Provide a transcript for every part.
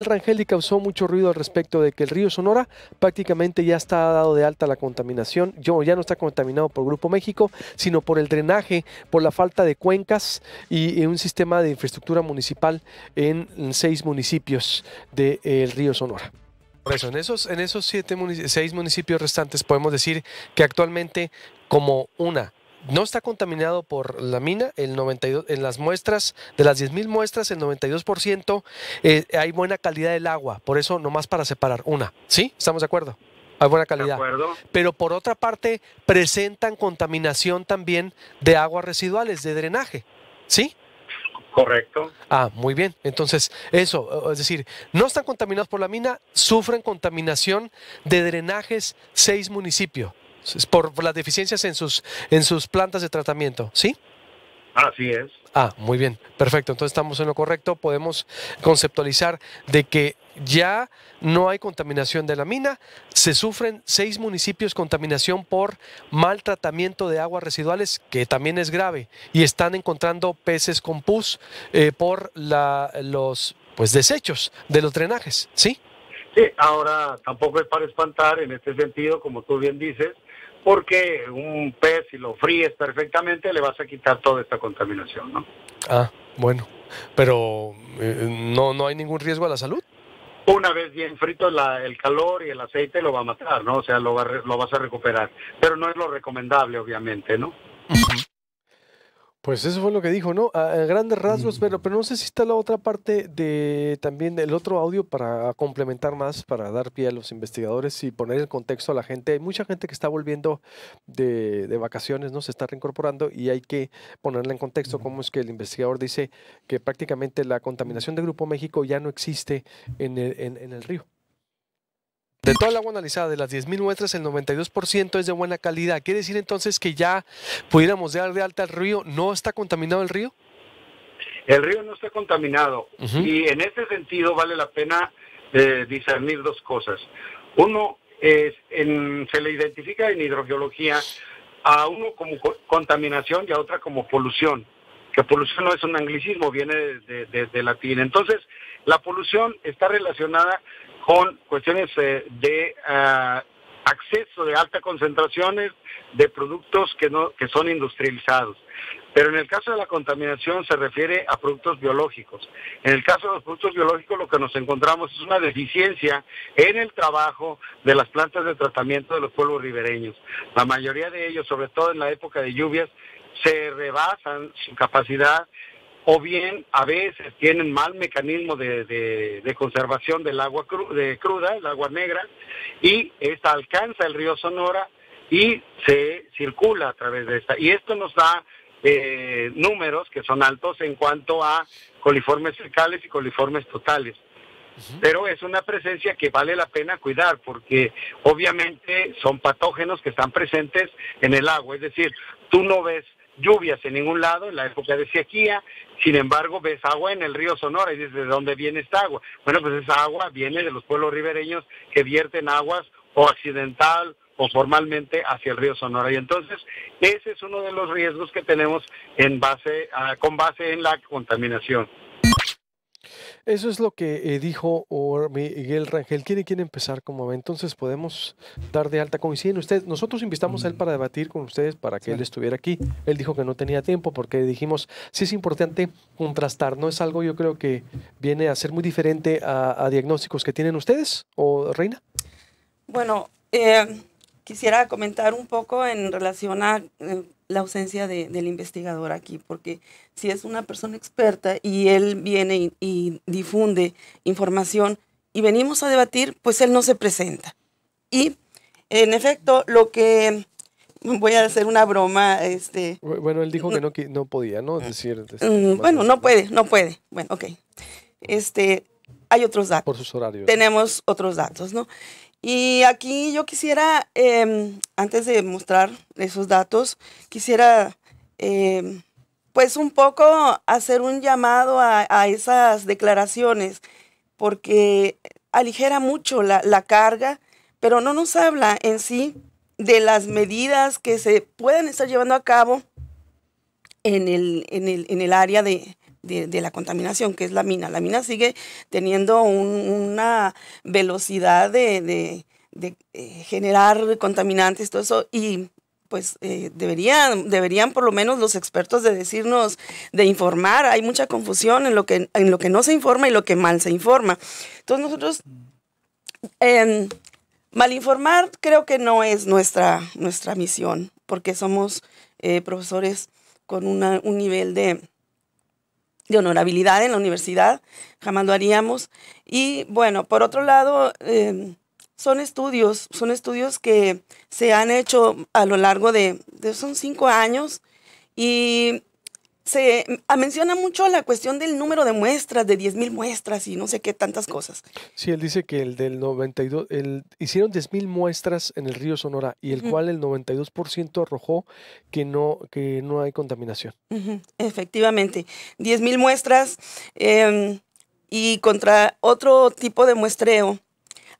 Rangel y causó mucho ruido al respecto de que el río Sonora prácticamente ya está dado de alta la contaminación, ya no está contaminado por Grupo México, sino por el drenaje, por la falta de cuencas y, un sistema de infraestructura municipal en, seis municipios del eh, río Sonora. Por eso, en esos, seis municipios restantes podemos decir que actualmente como una no está contaminado por la mina, el 92, en las muestras, de las 10.000 muestras, el 92% eh, hay buena calidad del agua, por eso nomás para separar una, ¿sí? ¿Estamos de acuerdo? Hay buena calidad. De Pero por otra parte, presentan contaminación también de aguas residuales, de drenaje, ¿sí? Correcto. Ah, muy bien. Entonces, eso, es decir, no están contaminados por la mina, sufren contaminación de drenajes seis municipios por, las deficiencias en sus, en sus plantas de tratamiento, ¿sí? Así es. Ah, muy bien, perfecto. Entonces estamos en lo correcto. Podemos conceptualizar de que ya no hay contaminación de la mina. Se sufren seis municipios contaminación por mal tratamiento de aguas residuales, que también es grave, y están encontrando peces con pus eh, por la, los pues, desechos de los drenajes, ¿sí? Sí, ahora tampoco es para espantar en este sentido, como tú bien dices, porque un pez, si lo fríes perfectamente, le vas a quitar toda esta contaminación, ¿no? Ah, bueno, pero eh, no, no hay ningún riesgo a la salud. Una vez bien frito, el calor y el aceite lo va a matar, ¿no? O sea, lo, lo vas a recuperar. Pero no es lo recomendable, obviamente, ¿no? Pues eso fue lo que dijo, ¿no? A grandes rasgos, pero, pero no sé si está la otra parte de también el otro audio para complementar más, para dar pie a los investigadores y poner en contexto a la gente. Hay mucha gente que está volviendo de, de vacaciones, ¿no? Se está reincorporando y hay que ponerla en contexto. ¿Cómo es que el investigador dice que prácticamente la contaminación de Grupo México ya no existe en el, en el río. De toda la agua analizada, de las 10.000 muestras, el 92% es de buena calidad. ¿Quiere decir entonces que ya pudiéramos dar de alta al río? ¿No está contaminado el río? El río no está contaminado. Y en este sentido vale la pena eh, discernir dos cosas. Uno, es se le identifica en hidrogeología a uno como contaminación y a otra como polución. Que polución no es un anglicismo, viene de, de latín. Entonces, la polución está relacionada con cuestiones eh, de ah, acceso de altas concentraciones de productos que, no, que son industrializados. Pero en el caso de la contaminación se refiere a productos biológicos. En el caso de los productos biológicos lo que nos encontramos es una deficiencia en el trabajo de las plantas de tratamiento de los pueblos ribereños. La mayoría de ellos, sobre todo en la época de lluvias, se rebasan su capacidad o bien a veces tienen mal mecanismo de, de, conservación del agua de cruda, el agua negra, y esta alcanza el río Sonora y se circula a través de esta. Y esto nos da eh, números que son altos en cuanto a coliformes fecales y coliformes totales. Pero es una presencia que vale la pena cuidar porque obviamente son patógenos que están presentes en el agua. Es decir, tú no ves lluvias en ningún lado en la época de sequía, sin embargo ves agua en el río Sonora y dices, ¿de dónde viene esta agua? Bueno, pues esa agua viene de los pueblos ribereños que vierten aguas o accidental o formalmente hacia el río Sonora. Y entonces, ese es uno de los riesgos que tenemos en base con base en la contaminación. Eso es lo que eh, dijo Miguel Rangel. ¿Quiere, quiere empezar como Entonces podemos dar de alta. Coinciden ustedes. Nosotros invitamos a él mm. para debatir con ustedes para que él estuviera aquí. Él dijo que no tenía tiempo porque dijimos, sí es importante contrastar. No es algo yo creo que viene a ser muy diferente a, diagnósticos que tienen ustedes o Reina. Bueno, eh, quisiera comentar un poco en relación a eh, la ausencia del investigador aquí, porque si es una persona experta y él viene y, difunde información y venimos a debatir, pues él no se presenta. Y en efecto, lo que voy a hacer una broma, este... Bueno, él dijo que no, podía, ¿no? Mm. Este, mm, bueno, no puede, no puede. Bueno, ok. Este, hay otros datos. Por sus horarios. Tenemos otros datos, ¿no? Y aquí yo quisiera, em, antes de mostrar esos datos, quisiera em, pues un poco hacer un llamado a, esas declaraciones, porque aligera mucho la, carga, pero no nos habla en sí de las medidas que se pueden estar llevando a cabo en el, en el área de, de, la contaminación, que es la mina. La mina sigue teniendo una velocidad de, eh, generar contaminantes, todo eso, y pues eh, deberían, deberían por lo menos los expertos de decirnos, de informar. Hay mucha confusión en lo que, en lo que no se informa y lo que mal se informa. Entonces nosotros, eh, em, mal informar creo que no es nuestra, nuestra misión, porque somos eh, profesores con un nivel de, de honorabilidad en la universidad, jamás lo haríamos. Y bueno, por otro lado, em, son estudios, son estudios que se han hecho a lo largo de, de son cinco años y se ah, menciona mucho la cuestión del número de muestras, de 10.000 muestras y no sé qué tantas cosas. Sí, él dice que el del 92, el, hicieron 10.000 muestras en el río Sonora y el cual el 92% arrojó que no, que no hay contaminación. Efectivamente, 10.000 muestras em, y contra otro tipo de muestreo.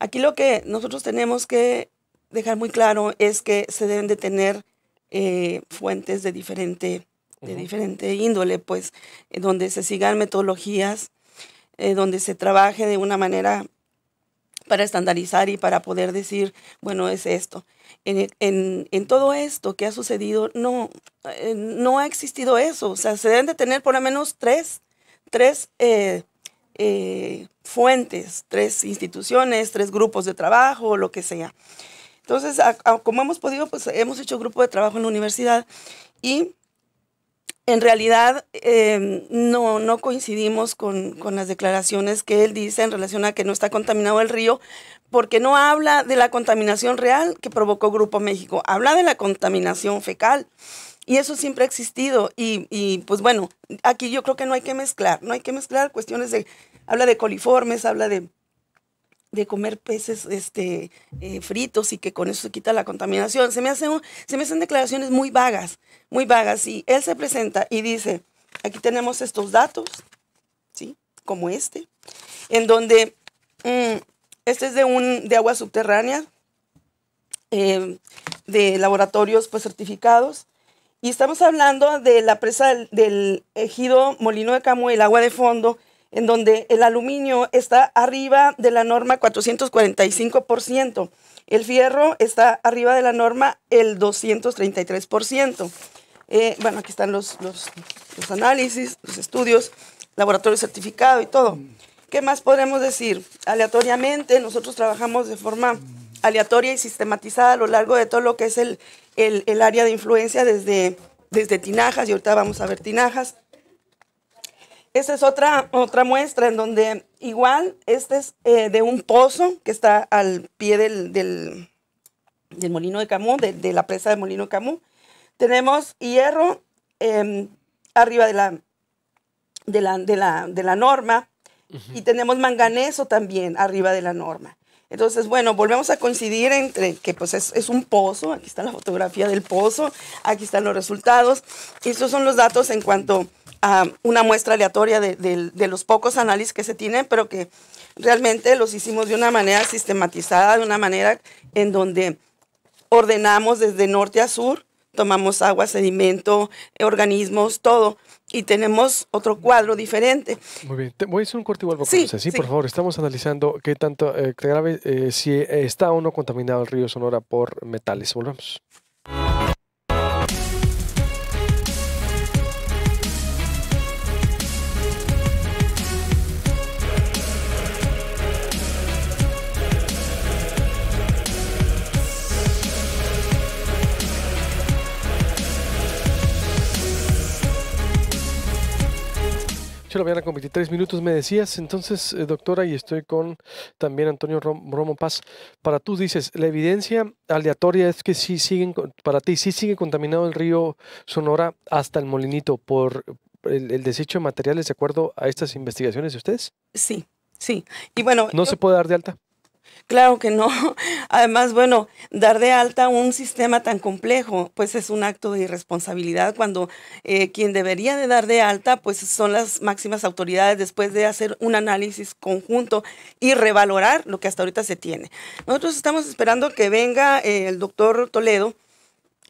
Aquí lo que nosotros tenemos que dejar muy claro es que se deben de tener eh, fuentes de diferente de diferente índole, pues, donde se sigan metodologías, eh, donde se trabaje de una manera para estandarizar y para poder decir, bueno, es esto. En, en, en todo esto que ha sucedido, no, eh, no ha existido eso. O sea, se deben de tener por lo menos tres, eh, fuentes, tres instituciones, tres grupos de trabajo, lo que sea. Entonces, como hemos podido, pues hemos hecho grupo de trabajo en la universidad y en realidad em, no, coincidimos con, las declaraciones que él dice en relación a que no está contaminado el río, porque no habla de la contaminación real que provocó Grupo México, habla de la contaminación fecal. Y eso siempre ha existido. Y, y pues bueno, aquí yo creo que no hay que mezclar, no hay que mezclar cuestiones de, habla de coliformes, habla de de comer peces este, eh, fritos y que con eso se quita la contaminación. Se me, hacen, se me hacen declaraciones muy vagas, muy vagas. Y él se presenta y dice, aquí tenemos estos datos, ¿sí? Como este, en donde mm, este es de, un, de agua subterránea, em, de laboratorios pues, certificados. Y estamos hablando de la presa del, del ejido Molino de Camo, el agua de fondo, en donde el aluminio está arriba de la norma 445%, el fierro está arriba de la norma el 233%. Eh, bueno, aquí están los, análisis, los estudios, laboratorio certificado y todo. ¿Qué más podemos decir? Aleatoriamente, nosotros trabajamos de forma aleatoria y sistematizada a lo largo de todo lo que es el, el área de influencia desde, desde tinajas, y ahorita vamos a ver tinajas, esa es otra, otra muestra en donde igual, este es eh, de un pozo que está al pie del, del, molino de Camus, de, la presa del molino de Camus. Tenemos hierro em, arriba de la, de la, de la, norma y tenemos manganeso también arriba de la norma. Entonces, bueno, volvemos a coincidir entre que pues es, es, un pozo, aquí está la fotografía del pozo, aquí están los resultados, estos son los datos en cuanto una muestra aleatoria de, los pocos análisis que se tienen, pero que realmente los hicimos de una manera sistematizada, de una manera en donde ordenamos desde norte a sur, tomamos agua, sedimento, eh, organismos, todo. Y tenemos otro cuadro diferente. Muy bien, voy a hacer un corte igual, sí, sí, sí, por favor, estamos analizando qué tanto eh, grave, eh, si está o no contaminado el río Sonora por metales. Volvemos. 8 voy la mañana con 23 minutos, me decías entonces, eh, doctora, y estoy con también Antonio Romo Paz. Para tú dices, la evidencia aleatoria es que sí siguen, para ti sí sigue contaminado el río Sonora hasta el molinito por el, desecho de materiales de acuerdo a estas investigaciones de ustedes. Sí, sí. Y bueno. ¿No se puede dar de alta? Claro que no. Además, bueno, dar de alta un sistema tan complejo, pues es un acto de irresponsabilidad cuando eh, quien debería de dar de alta, pues son las máximas autoridades después de hacer un análisis conjunto y revalorar lo que hasta ahorita se tiene. Nosotros estamos esperando que venga eh, el doctor Toledo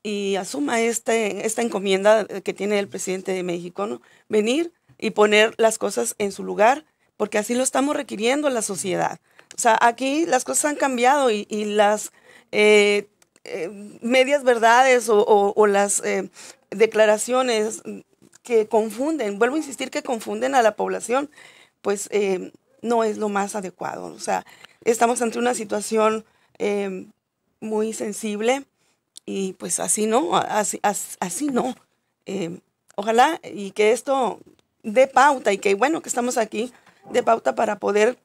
y asuma este, esta encomienda eh, que tiene el presidente de México, ¿no? Venir y poner las cosas en su lugar, porque así lo estamos requiriendo la sociedad. O sea, aquí las cosas han cambiado y, las eh, eh, medias verdades o, las eh, declaraciones que confunden, vuelvo a insistir que confunden a la población, pues no es lo más adecuado. O sea, estamos ante una situación muy sensible y pues así no, así, así, no. ojalá y que esto dé pauta y que bueno que estamos aquí, de pauta para poder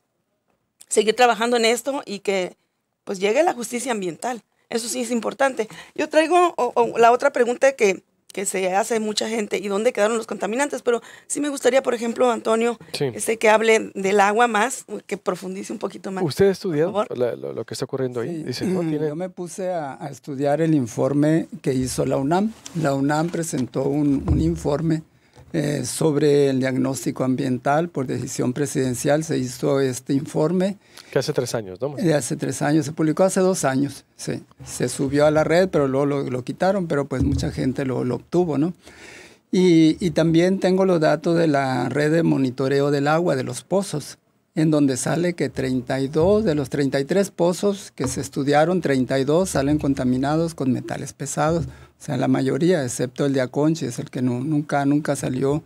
seguir trabajando en esto y que pues llegue la justicia ambiental. Eso sí es importante. Yo traigo la otra pregunta que, que, se hace mucha gente, ¿y dónde quedaron los contaminantes? Pero sí me gustaría, por ejemplo, Antonio, este, que hable del agua más, que profundice un poquito más. ¿Usted ha estudiado lo, que está ocurriendo ahí? Yo me puse a, a, estudiar el informe que hizo la UNAM. La UNAM presentó un, un informe eh, sobre el diagnóstico ambiental por decisión presidencial. Se hizo este informe. Que hace tres años, ¿no? Eh, hace tres años, se publicó hace dos años, sí. Se subió a la red, pero luego lo, quitaron, pero pues mucha gente lo, obtuvo, ¿no? y, también tengo los datos de la red de monitoreo del agua, de los pozos en donde sale que 32 de los 33 pozos que se estudiaron, 32 salen contaminados con metales pesados, o sea, la mayoría, excepto el de Aconchi, es el que nunca, nunca salió.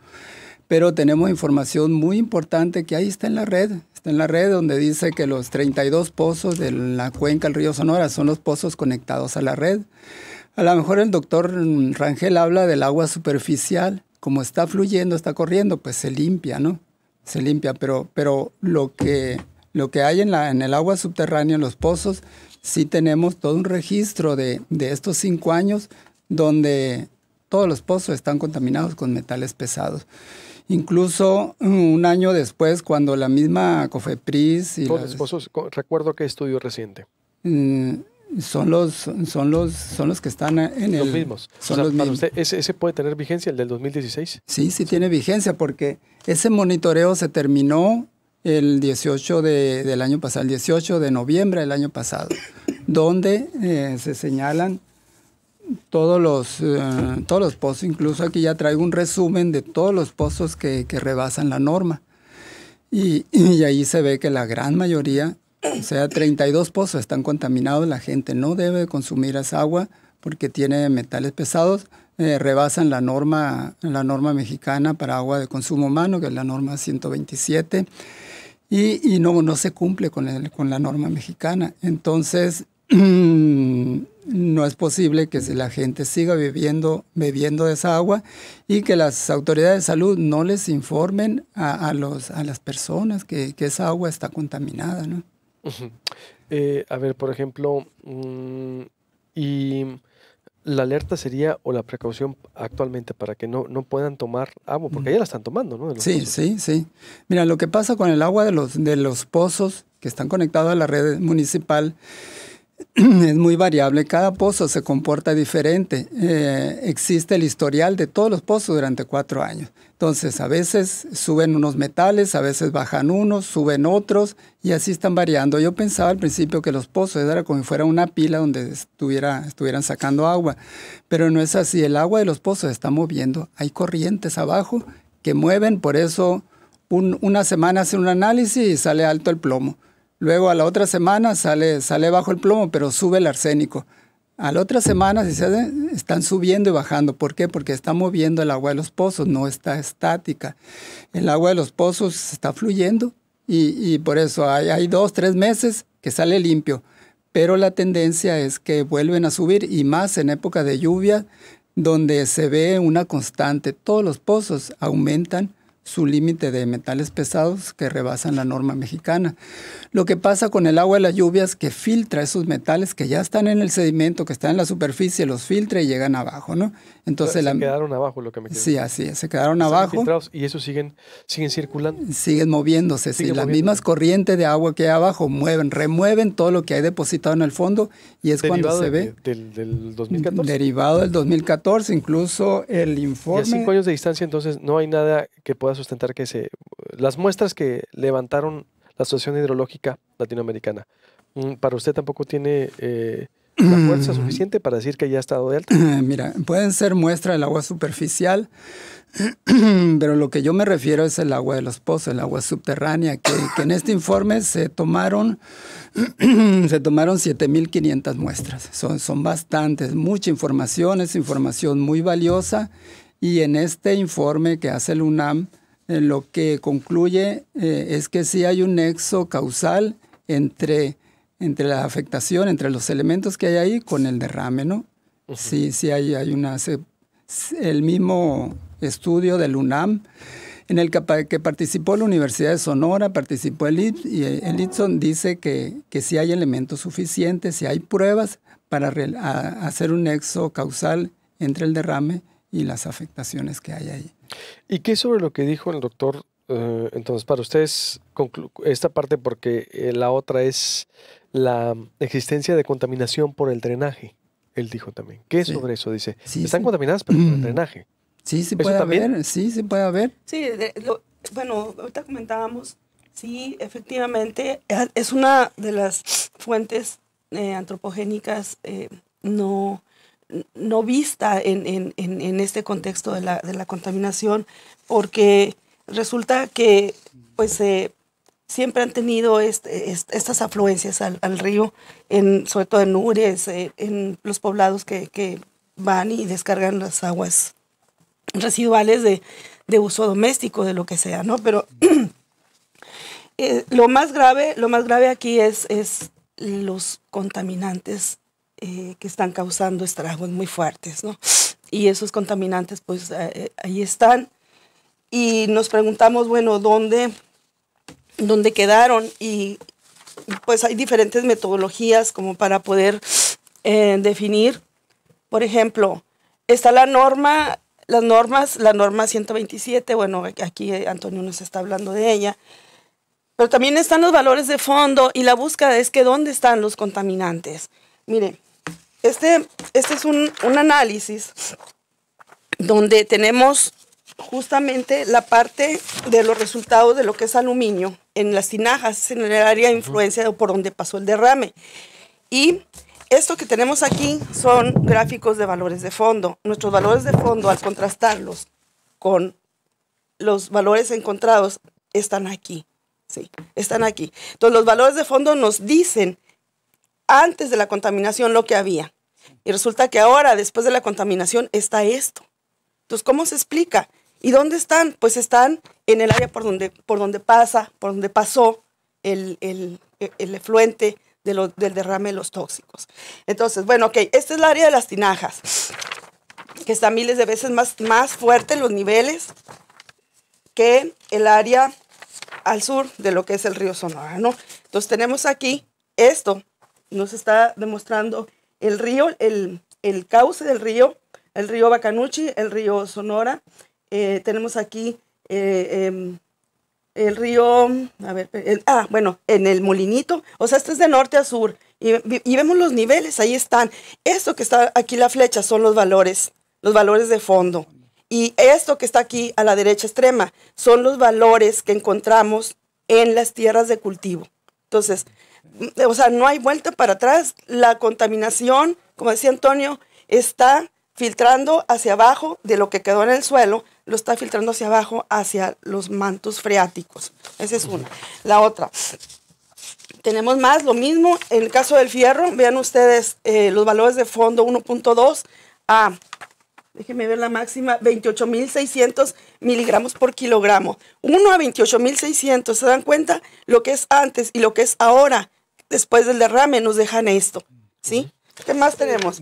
Pero tenemos información muy importante que ahí está en la red, está en la red donde dice que los 32 pozos de la cuenca del río Sonora son los pozos conectados a la red. A lo mejor el doctor Rangel habla del agua superficial, como está fluyendo, está corriendo, pues se limpia, ¿no? se limpia, pero, pero lo, que, lo que hay en, la, en el agua subterránea, en los pozos, sí tenemos todo un registro de, de estos cinco años donde todos los pozos están contaminados con metales pesados. Incluso mm, un año después, cuando la misma COFEPRIS y... Todos los pozos, recuerdo que estudio reciente. Mm, son los, son los, son los que están en el... Los mismos. Son los mismos. ¿ese, ¿Ese puede tener vigencia, el del 2016? Sí, sí tiene vigencia porque ese monitoreo se terminó el 18 de, del año pasado, el 18 de noviembre del año pasado, donde eh, se señalan todos los, eh, todos los pozos, incluso aquí ya traigo un resumen de todos los pozos que, que rebasan la norma. Y, y, ahí se ve que la gran mayoría, o sea, 32 pozos están contaminados, la gente no debe consumir esa agua porque tiene metales pesados, eh, rebasan la norma, la norma mexicana para agua de consumo humano, que es la norma 127, y, y no, no se cumple con, con la norma mexicana. Entonces, no es posible que la gente siga bebiendo, bebiendo esa agua y que las autoridades de salud no les informen a, los, a las personas que, esa agua está contaminada. Eh, a ver, por ejemplo, mm, y la alerta sería o la precaución actualmente para que no, no puedan tomar agua, porque mm. ya la están tomando, ¿no? Sí, sí, sí. Mira, lo que pasa con el agua de los, de los pozos que están conectados a la red municipal es muy variable, cada pozo se comporta diferente. Eh, existe el historial de todos los pozos durante cuatro años. Entonces, a veces suben unos metales, a veces bajan unos, suben otros y así están variando. Yo pensaba al principio que los pozos era como si fuera una pila donde estuvieran sacando agua, pero no es así. El agua de los pozos está moviendo, hay corrientes abajo que mueven, por eso una semana hace un análisis y sale alto el plomo Luego a la otra semana sale, sale bajo el plomo, pero sube el arsénico. A la otra semana se están subiendo y bajando. ¿Por qué? Porque está moviendo el agua de los pozos, no está estática. El agua de los pozos está fluyendo y, por eso hay, hay, dos, tres meses que sale limpio. Pero la tendencia es que vuelven a subir y más en época de lluvia, donde se ve una constante. Todos los pozos aumentan su límite de metales pesados que rebasan la norma mexicana. Lo que pasa con el agua de las lluvias que filtra esos metales que ya están en el sedimento, que están en la superficie, los filtra y llegan abajo, ¿no? Entonces se quedaron abajo lo que me Sí, así se quedaron abajo. y eso siguen siguen circulando. Siguen moviéndose, si las mismas corrientes de agua que hay abajo mueven, remueven todo lo que hay depositado en el fondo y es cuando se ve del, del 2014. Derivado del 2014, incluso el informe. Y a cinco años de distancia, entonces no hay nada que pueda sustentar que se, las muestras que levantaron la Asociación Hidrológica Latinoamericana, mm, ¿para usted tampoco tiene eh, la fuerza suficiente para decir que ya ha estado de alta? Mira, pueden ser muestras del agua superficial, pero lo que yo me refiero es el agua de los pozos, el agua subterránea, que, en este informe se tomaron, se tomaron 7.500 muestras. Son, son bastantes, mucha información, es información muy valiosa. Y en este informe que hace el UNAM, eh, lo que concluye eh, es que sí hay un nexo causal entre, entre la afectación, entre los elementos que hay ahí con el derrame, ¿no? Sí, sí hay, hay una... el mismo estudio del UNAM, en el que, participó la Universidad de Sonora, participó el y eh, el dice que, que sí hay elementos suficientes, si hay pruebas para hacer un nexo causal entre el derrame y las afectaciones que hay ahí. ¿Y qué sobre lo que dijo el doctor? Eh, entonces, para ustedes, esta parte porque eh, la otra es la existencia de contaminación por el drenaje. Él dijo también. ¿Qué sobre eso? Dice, están contaminadas pero por el drenaje. Sí, se puede haber, ver, sí, puede haber. Sí, bueno, ahorita comentábamos, sí, efectivamente, es una de las fuentes eh, antropogénicas no no vista en, este contexto de la, contaminación, porque resulta que pues eh, siempre han tenido este, estas afluencias al, río, en, sobre todo en Ures, eh, en los poblados que, que, van y descargan las aguas residuales de, uso doméstico, de lo que sea, ¿no? Pero eh, lo más grave, lo más grave aquí es, es los contaminantes eh, que están causando estragos muy fuertes, ¿no? Y esos contaminantes, pues eh, eh, ahí están. Y nos preguntamos, bueno, ¿dónde, dónde quedaron? Y pues hay diferentes metodologías como para poder definir. Por ejemplo, está la norma, las normas, la norma 127, bueno, aquí Antonio nos está hablando de ella, pero también están los valores de fondo y la búsqueda es que dónde están los contaminantes. Mire, este, este es un, análisis donde tenemos justamente la parte de los resultados de lo que es aluminio en las tinajas, en el área de influencia por donde pasó el derrame. Y esto que tenemos aquí son gráficos de valores de fondo. Nuestros valores de fondo, al contrastarlos con los valores encontrados, están aquí. Sí, están aquí. Entonces, los valores de fondo nos dicen antes de la contaminación lo que había. Y resulta que ahora, después de la contaminación, está esto. Entonces, ¿cómo se explica? ¿Y dónde están? Pues están en el área por donde, por donde pasa, por donde pasó el, efluente de del derrame de los tóxicos. Entonces, bueno, ok, este es el área de las tinajas, que está miles de veces más, más fuerte en los niveles que el área al sur de lo que es el río Sonora, ¿no? Entonces tenemos aquí esto, nos está demostrando el río, el, cauce del río, el río Bacanuchi, el río Sonora. Eh, tenemos aquí eh, em, el río, a ver, ah, bueno, en el molinito. O sea, este es de norte a sur. Y, y, vemos los niveles, ahí están. Esto que está aquí la flecha son los valores, los valores de fondo. Y esto que está aquí a la derecha extrema son los valores que encontramos en las tierras de cultivo. Entonces, o sea, no hay vuelta para atrás. La contaminación, como decía Antonio, está filtrando hacia abajo de lo que quedó en el suelo, lo está filtrando hacia abajo hacia los mantos freáticos. Esa es una. La otra. Tenemos más, lo mismo en el caso del fierro. Vean ustedes eh, los valores de fondo 1.2 a, déjenme ver la máxima, 28.600 miligramos por kilogramo. 1 a 28.600, ¿se dan cuenta? Lo que es antes y lo que es ahora después del derrame nos dejan esto, ¿sí? ¿Qué más tenemos?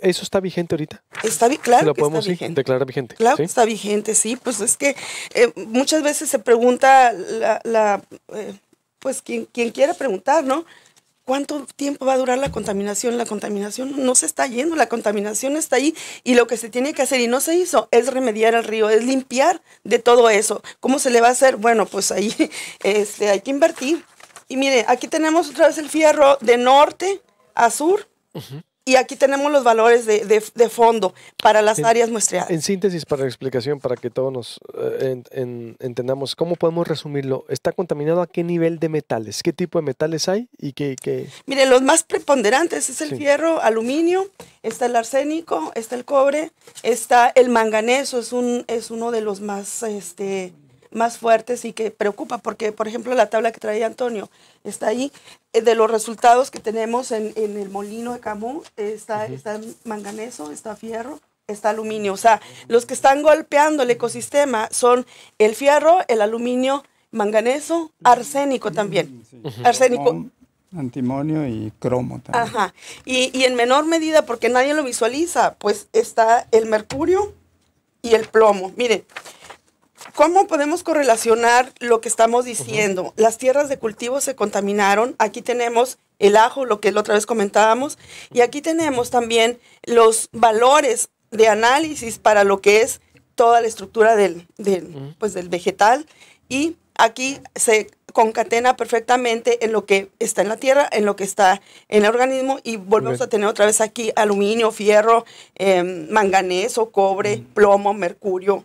¿Eso está vigente ahorita? Está, claro ¿Lo podemos, está vigente. declarar vigente. Claro está vigente, sí. Pues es que eh, muchas veces se pregunta, la, eh, pues quien, quiera preguntar, ¿no? ¿Cuánto tiempo va a durar la contaminación? La contaminación no se está yendo, la contaminación está ahí y lo que se tiene que hacer y no se hizo es remediar el río, es limpiar de todo eso. ¿Cómo se le va a hacer? Bueno, pues ahí este, hay que invertir y mire, aquí tenemos otra vez el fierro de norte a sur. Y aquí tenemos los valores de, fondo para las áreas muestreadas. En síntesis, para la explicación, para que todos nos eh, entendamos, ¿cómo podemos resumirlo? ¿Está contaminado a qué nivel de metales? ¿Qué tipo de metales hay? y qué, Mire, los más preponderantes es el fierro, aluminio, está el arsénico, está el cobre, está el manganeso, es, un, es uno de los más... Este, más fuertes y que preocupa, porque por ejemplo la tabla que traía Antonio está ahí, eh, de los resultados que tenemos en, el molino de Camus, eh, está, está manganeso, está fierro, está aluminio, o sea, los que están golpeando el ecosistema son el fierro, el aluminio, manganeso, arsénico también, arsénico. Antimonio y cromo también. Ajá. Y, y en menor medida, porque nadie lo visualiza, pues está el mercurio y el plomo. Miren, ¿Cómo podemos correlacionar lo que estamos diciendo? Las tierras de cultivo se contaminaron. Aquí tenemos el ajo, lo que la otra vez comentábamos. Y aquí tenemos también los valores de análisis para lo que es toda la estructura del, pues, del vegetal. Y aquí se concatena perfectamente en lo que está en la tierra, en lo que está en el organismo y volvemos a tener otra vez aquí aluminio, fierro, em, manganeso, cobre, plomo, mercurio,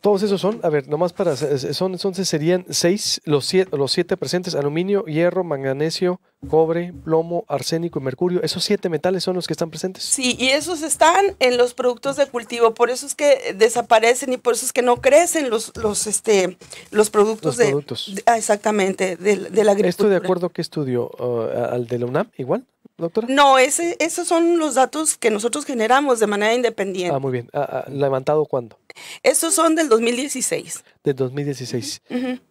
todos esos son, a ver, nomás para, son, entonces serían seis, los siete, los siete presentes, aluminio, hierro, manganesio, cobre, plomo, arsénico y mercurio. Esos siete metales son los que están presentes. Sí, y esos están en los productos de cultivo, por eso es que desaparecen y por eso es que no crecen los, los, este, los productos, de, ah, exactamente, de, de, la agricultura. ¿Esto de acuerdo que estudió uh, al de la UNAM, igual doctora? No, ese, esos son los datos que nosotros generamos de manera independiente. Ah, muy bien. Ah, ah, ¿Levantado cuándo? Estos son del 2016. Del 2016.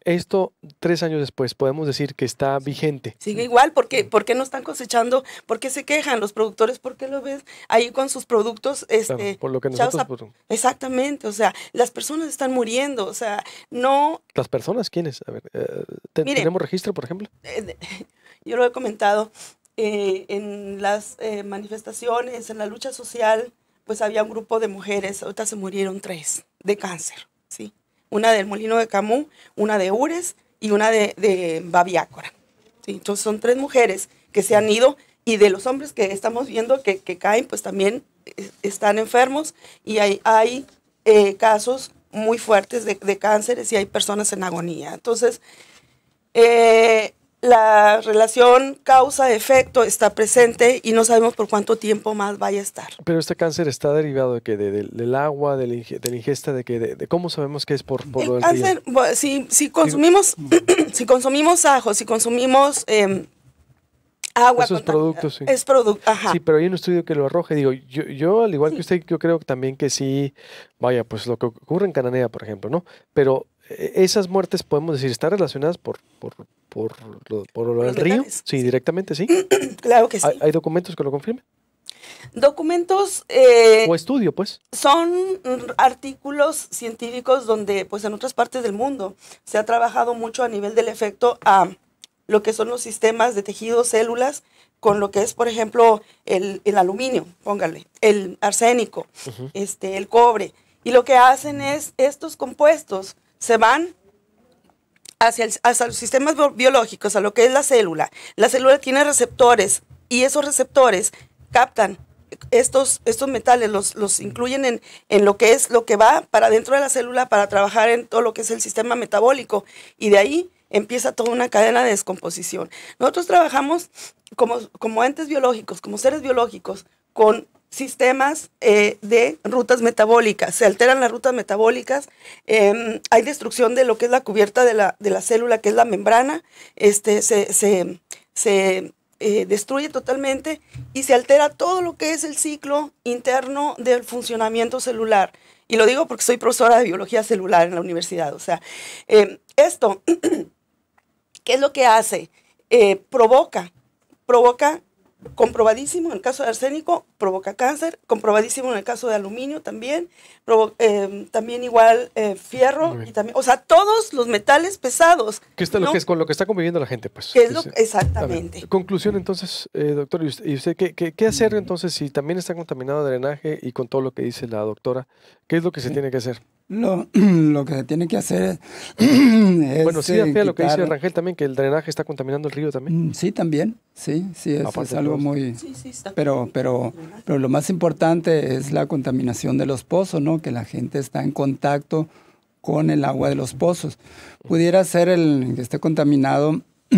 Esto, tres años después, podemos decir que está vigente. Sigue igual, porque ¿por qué no están cosechando? ¿Por qué se quejan los productores? ¿Por qué lo ves ahí con sus productos? Este, por lo que nosotros... Exactamente, o sea, las personas están muriendo, o sea, no... ¿Las personas quiénes? A ver, eh, ¿tenemos registro, por ejemplo? Eh, yo lo he comentado, eh, en las eh, manifestaciones, en la lucha social, pues había un grupo de mujeres, ahorita se murieron tres de cáncer, ¿sí? Una del Molino de Camú, una de Ures y una de, de Babiácora. Entonces son tres mujeres que se han ido y de los hombres que estamos viendo que, que caen, pues también eh, están enfermos y hay, hay casos muy fuertes de, de, cánceres y hay personas en agonía. Entonces, eh, la relación causa-efecto está presente y no sabemos por cuánto tiempo más vaya a estar. Pero este cáncer está derivado de que del agua, de la ingesta, de que de, cómo sabemos que es por, el si, consumimos, si consumimos ajo, si consumimos em, agua. Esos productos, Es producto, ajá. Sí, pero hay un estudio que lo arroje. Digo, yo, yo al igual que usted, yo creo también que sí, vaya, pues lo que ocurre en Cananea, por ejemplo, ¿no? Pero e-, esas muertes podemos decir están relacionadas por, por, el río. Sí, directamente, sí. claro que sí. ¿Hay, documentos que lo confirmen? Documentos... Eh, o estudio, pues. Son artículos científicos donde, pues en otras partes del mundo, se ha trabajado mucho a nivel del efecto a lo que son los sistemas de tejidos, células, con lo que es, por ejemplo, el, aluminio, póngale, el arsénico, este, el cobre. Y lo que hacen es estos compuestos se van hacia, los sistemas biológicos, a lo que es la célula. La célula tiene receptores y esos receptores captan estos, estos metales, los, los incluyen en, lo que es lo que va para dentro de la célula para trabajar en todo lo que es el sistema metabólico y de ahí empieza toda una cadena de descomposición. Nosotros trabajamos como, como entes biológicos, como seres biológicos, con sistemas eh, de rutas metabólicas, se alteran las rutas metabólicas, em, hay destrucción de lo que es la cubierta de la, célula, que es la membrana, este, se, eh, destruye totalmente y se altera todo lo que es el ciclo interno del funcionamiento celular. Y lo digo porque soy profesora de biología celular en la universidad. O sea, em, esto, ¿qué es lo que hace? Eh, provoca, provoca comprobadísimo en el caso de arsénico, provoca cáncer, comprobadísimo en el caso de aluminio también, em, también igual eh, fierro, y también, o sea, todos los metales pesados. Que lo es con lo que está conviviendo la gente, pues. exactamente. conclusión entonces, eh, doctor, ¿y usted, ¿qué, qué, hacer entonces si también está contaminado el drenaje y con todo lo que dice la doctora? ¿Qué es lo que se tiene que hacer? Lo, lo, que se tiene que hacer es... bueno, sí, afía eh, lo que dice Rangel también, que el drenaje está contaminando el río también. Mm, sí, también. Sí, sí, es, algo muy... pero, pero, pero lo más importante es la contaminación de los pozos, ¿no? Que la gente está en contacto con el agua de los pozos. Pudiera ser el que esté contaminado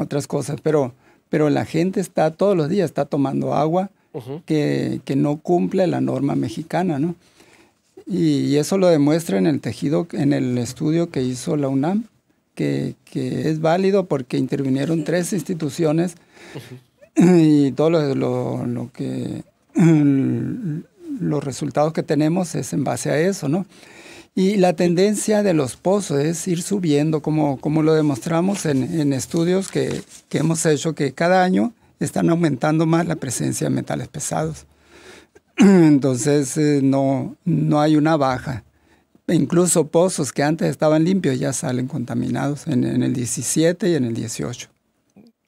otras cosas, pero, pero la gente está todos los días, está tomando agua que, no cumple la norma mexicana, ¿no? Y, y eso lo demuestra en el tejido, en el estudio que hizo la UNAM, que, es válido porque intervinieron tres instituciones y todos lo, que los resultados que tenemos es en base a eso, ¿no? Y la tendencia de los pozos es ir subiendo, como, como lo demostramos en, en estudios que, que, hemos hecho, que cada año están aumentando más la presencia de metales pesados. Entonces, eh, no, no hay una baja. Incluso pozos que antes estaban limpios ya salen contaminados en, el 17 y en el 18.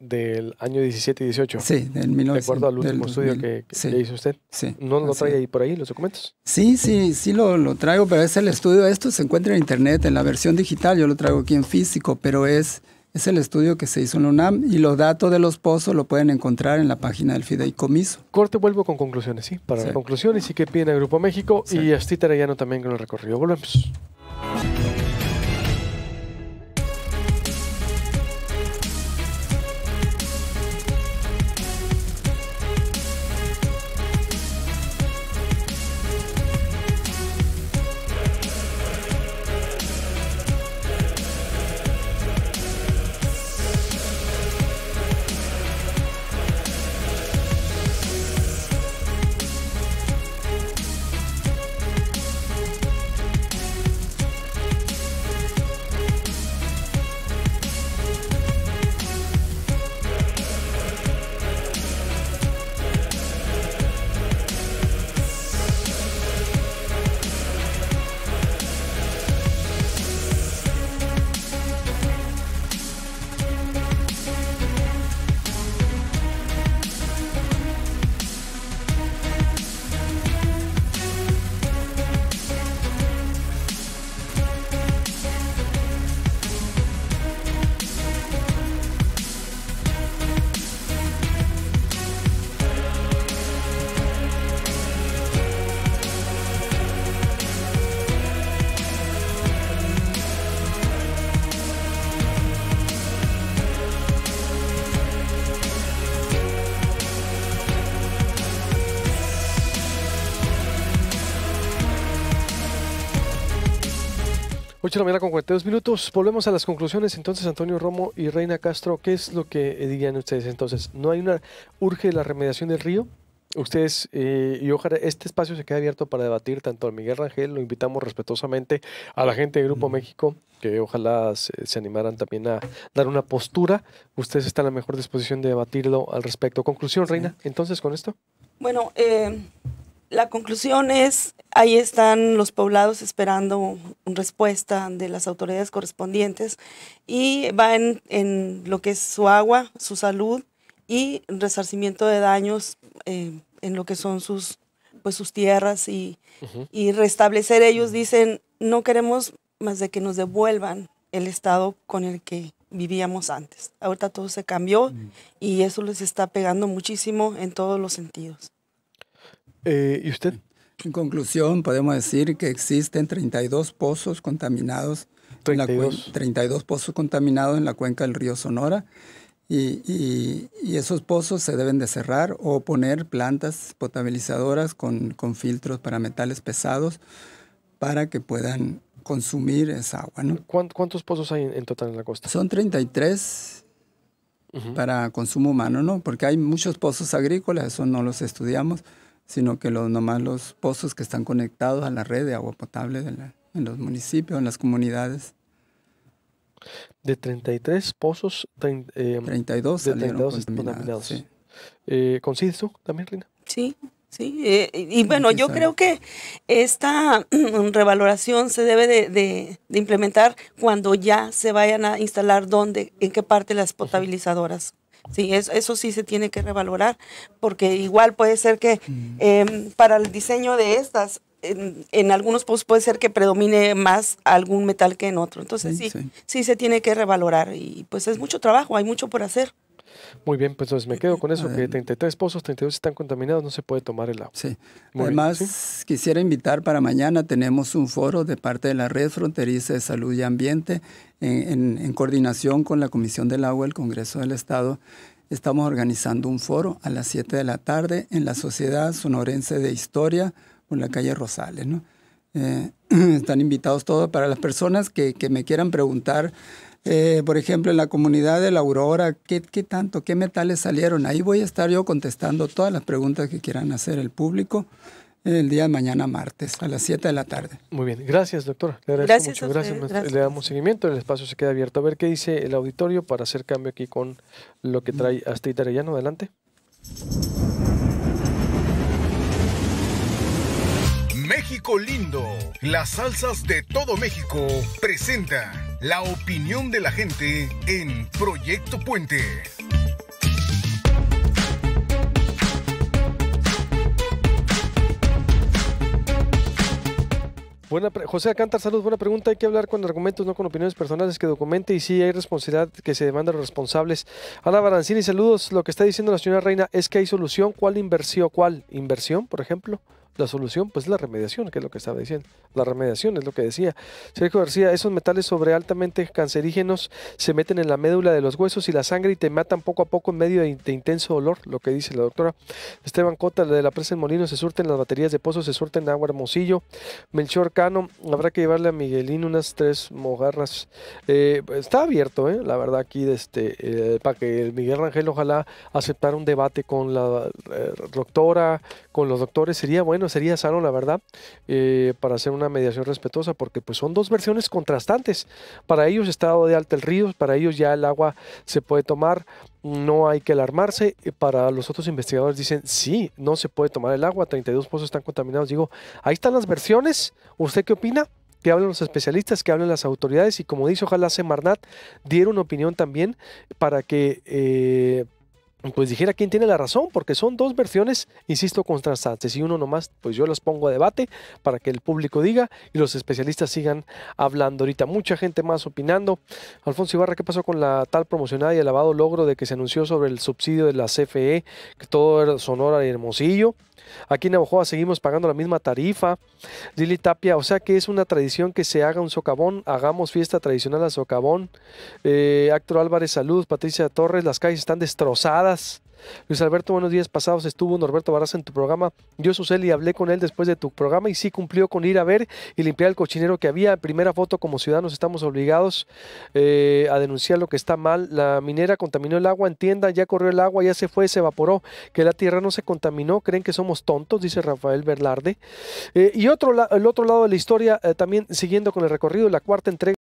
¿Del año 17 y 18? Sí, del 19. ¿De acuerdo al último estudio que, hizo usted? Sí. ¿No lo trae ahí por ahí los documentos? Sí, sí, sí lo, lo traigo, pero es el estudio. Esto se encuentra en internet, en la versión digital. Yo lo traigo aquí en físico, pero es es el estudio que se hizo en la UNAM y los datos de los pozos lo pueden encontrar en la página del fideicomiso. Corte, vuelvo con conclusiones, ¿sí? Para las conclusiones y qué piden el Grupo México y a Arellano también con el recorrido. Volvemos. 8 de con 42 minutos. Volvemos a las conclusiones. Entonces, Antonio Romo y Reina Castro, ¿qué es lo que eh, dirían ustedes? Entonces, ¿no hay una urge la remediación del río? Ustedes, eh, y ojalá este espacio se quede abierto para debatir tanto a Miguel Rangel, lo invitamos respetuosamente a la gente de Grupo mm. México, que ojalá se, se, animaran también a dar una postura. Ustedes están a la mejor disposición de debatirlo al respecto. Conclusión, Reina, entonces con esto. Bueno, eh, la conclusión es, ahí están los poblados esperando respuesta de las autoridades correspondientes y van en, lo que es su agua, su salud y resarcimiento de daños eh, en lo que son sus, pues, sus tierras y, y restablecer ellos. Dicen, no queremos más de que nos devuelvan el estado con el que vivíamos antes. Ahorita todo se cambió mm. y eso les está pegando muchísimo en todos los sentidos. Eh, ¿Y usted? En conclusión, podemos decir que existen 32 pozos contaminados. En la pozos contaminados en la cuenca del río Sonora. Y, esos pozos se deben de cerrar o poner plantas potabilizadoras con, filtros para metales pesados para que puedan consumir esa agua. ¿no? ¿Cuántos pozos hay en total en la costa? Son 33 para consumo humano, ¿no? Porque hay muchos pozos agrícolas, eso no los estudiamos, sino que los, nomás los pozos que están conectados a la red de agua potable en los municipios, en las comunidades. De 33 pozos, eh, 32, de 32 contaminados. Sí. Eh, tú también, Lina? Sí, sí. Eh, y, bueno, yo creo que esta revaloración se debe de, implementar cuando ya se vayan a instalar dónde, en qué parte las potabilizadoras. Sí, eso, sí se tiene que revalorar, porque igual puede ser que em, para el diseño de estas, en, algunos pues puede ser que predomine más algún metal que en otro. Entonces sí. sí se tiene que revalorar y pues es mucho trabajo, hay mucho por hacer. Muy bien, pues entonces me eh, quedo con eso, que 33 pozos, 32 están contaminados, no se puede tomar el agua. Sí. Muy Además, bien, quisiera invitar para mañana, tenemos un foro de parte de la Red Fronteriza de Salud y Ambiente en, coordinación con la Comisión del Agua del Congreso del Estado. Estamos organizando un foro a las 7 de la tarde en la Sociedad Sonorense de Historia por la calle Rosales. Eh, están invitados todos para las personas que, que me quieran preguntar eh, por ejemplo, en la comunidad de la Aurora, ¿qué, tanto, qué metales salieron? Ahí voy a estar yo contestando todas las preguntas que quieran hacer el público el día de mañana martes a las 7 de la tarde. Muy bien, gracias doctor. Le gracias, mucho. Gracias. Le damos seguimiento, el espacio se queda abierto. A ver qué dice el auditorio para hacer cambio aquí con lo que trae Astrid Arellano. Adelante. México lindo, las salsas de todo México presenta la opinión de la gente en Proyecto Puente. Buena José Alcántar, salud. Buena pregunta. Hay que hablar con argumentos, no con opiniones personales que documente y sí hay responsabilidad que se demanda a los responsables. Ana Barancini, saludos. Lo que está diciendo la señora Reina es que hay solución. ¿Cuál inversión? ¿Cuál inversión, por ejemplo? La solución, pues, la remediación, que es lo que estaba diciendo. La remediación es lo que decía Sergio García. Esos metales sobre altamente cancerígenos se meten en la médula de los huesos y la sangre y te matan poco a poco en medio de, intenso dolor, lo que dice la doctora. Esteban Cota, de la presa en Molino, se surten las baterías de pozo, se surten agua hermosillo. Melchor Cano, habrá que llevarle a Miguelín unas tres mogarras eh, está abierto, eh, la verdad, aquí, este, eh, para que Miguel Rangel ojalá aceptara un debate con la eh, doctora, con los doctores, sería bueno sería sano, la verdad, eh, para hacer una mediación respetuosa, porque pues son dos versiones contrastantes. Para ellos estado de alta el río, para ellos ya el agua se puede tomar, no hay que alarmarse. Para los otros investigadores dicen, sí, no se puede tomar el agua, 32 pozos están contaminados. Digo, ahí están las versiones, ¿usted qué opina? que hablen los especialistas, que hablen las autoridades y como dice, ojalá Semarnat diera una opinión también para que eh, pues dijera quién tiene la razón, porque son dos versiones, insisto, contrastantes. Y uno nomás, pues yo las pongo a debate para que el público diga y los especialistas sigan hablando. Ahorita mucha gente más opinando. Alfonso Ibarra, ¿qué pasó con la tal promocionada y alabado logro de que se anunció sobre el subsidio de la CFE, que todo era Sonora y Hermosillo? Aquí en Navajoa seguimos pagando la misma tarifa. Lili Tapia, o sea que es una tradición que se haga un socavón, hagamos fiesta tradicional a socavón. Actor eh, Álvarez, salud. Patricia Torres, las calles están destrozadas. Luis Alberto, buenos días. Pasados estuvo Norberto Barraza en tu programa. Yo, Suseli, y hablé con él después de tu programa y sí cumplió con ir a ver y limpiar el cochinero que había. Primera foto, como ciudadanos estamos obligados eh, a denunciar lo que está mal. La minera contaminó el agua entienda. ya corrió el agua, ya se fue, se evaporó. Que la tierra no se contaminó. ¿Creen que somos tontos? Dice Rafael Berlarde. Eh, y otro, el otro lado de la historia, eh, también siguiendo con el recorrido, la cuarta entrega.